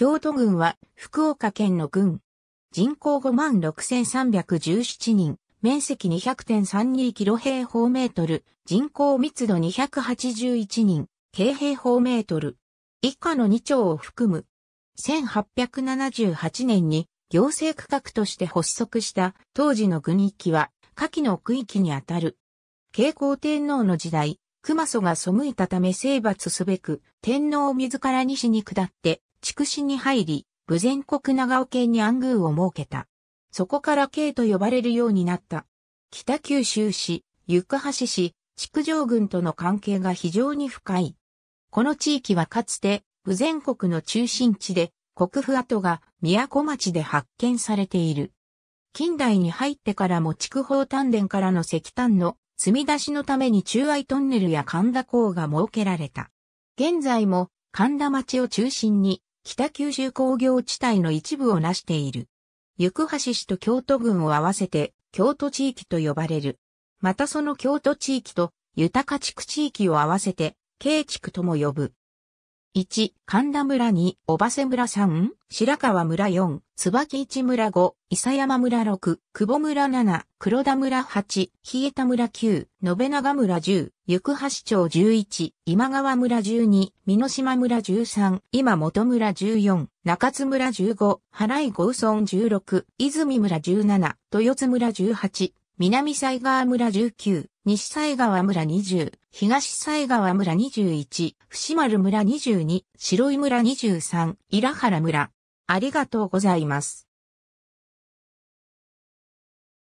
京都郡は福岡県の郡。人口56,317人、面積200.32キロ平方メートル、人口密度281人、京平方メートル。以下の2町を含む。1878年に行政区画として発足した当時の郡域は下記の区域にあたる。慶光天皇の時代、熊祖が背いたため征伐すべく、天皇自ら西に下って、筑紫に入り、武前国長尾県に安宮を設けた。そこから京と呼ばれるようになった。北九州市、行橋市、築城郡との関係が非常に深い。この地域はかつて、武前国の中心地で、国府跡が都町で発見されている。近代に入ってからも筑豊丹田からの石炭の積み出しのために中愛トンネルや神田港が設けられた。現在も神田町を中心に北九州工業地帯の一部を成している。行橋市と京都郡を合わせて京都地域と呼ばれる。またその京都地域と豊か地区地域を合わせて、京地区とも呼ぶ。1、神田村2、小馬瀬村3、白川村4、椿市村5、伊佐山村6、久保村7、黒田村8、えた村9、延長村10、行橋町11、今川村12、美島村13、今本村14、中津村15、原井郷村16、泉村17、豊津村18、南西川村19、西西川村20、東西川村21、伏丸村22、白井村23、イラ原村。ありがとうございます。